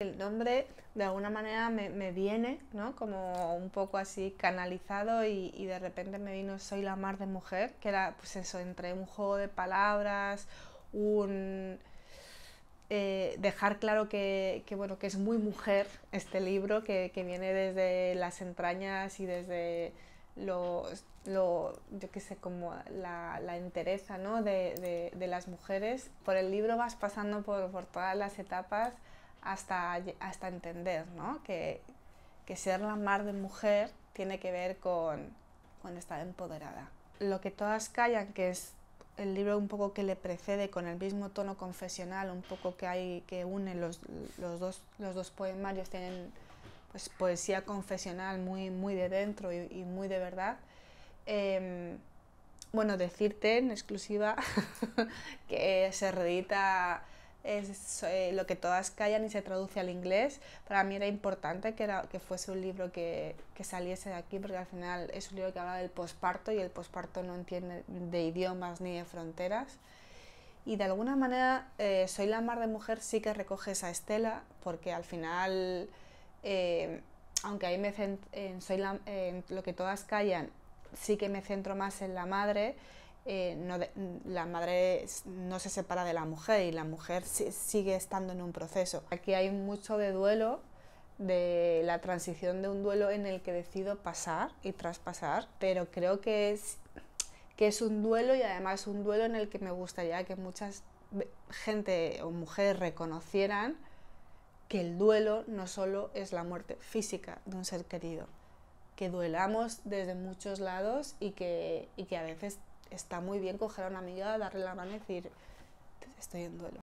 El nombre de alguna manera me, viene, ¿no? Como un poco así canalizado y, de repente me vino Soy la mar de mujer, que era pues eso, entre un juego de palabras, un... Eh, dejar claro que, bueno, que es muy mujer este libro, que, viene desde las entrañas y desde lo, yo qué sé, como la, la entereza ¿no? de, de, de, las mujeres. Por el libro vas pasando por todas las etapas hasta, hasta entender ¿no? que, que, ser la mar de mujer tiene que ver con, con estar empoderada. Lo que todas callan, que es el libro un poco que le precede con el mismo tono confesional, un poco que hay que une los, los, dos, los dos poemarios, tienen pues, poesía confesional muy, muy de dentro y, muy de verdad. Em, bueno, decirte en exclusiva que se reedita es eh, lo que todas callan y se traduce al inglés. Para mí era importante que, que fuese un libro que, saliese de aquí, porque al final es un libro que habla del posparto y el posparto no entiende de idiomas ni de fronteras. Y de alguna manera, eh, Soy la madre de mujer sí que recoges a estela, porque al final, eh, aunque ahí me en, soy en lo que todas callan, sí que me centro más en la madre eh, no la madre no se separa de la mujer y la mujer sigue estando en un proceso. Aquí hay mucho de duelo, de la transición de un duelo en el que decido pasar y traspasar, pero creo que es, que es un duelo y además un duelo en el que me gustaría que muchas gente o mujeres reconocieran que el duelo no solo es la muerte física de un ser querido, que duelamos desde muchos lados y que, y que a veces está muy bien coger a una amiga, darle la mano y decir, estoy en duelo.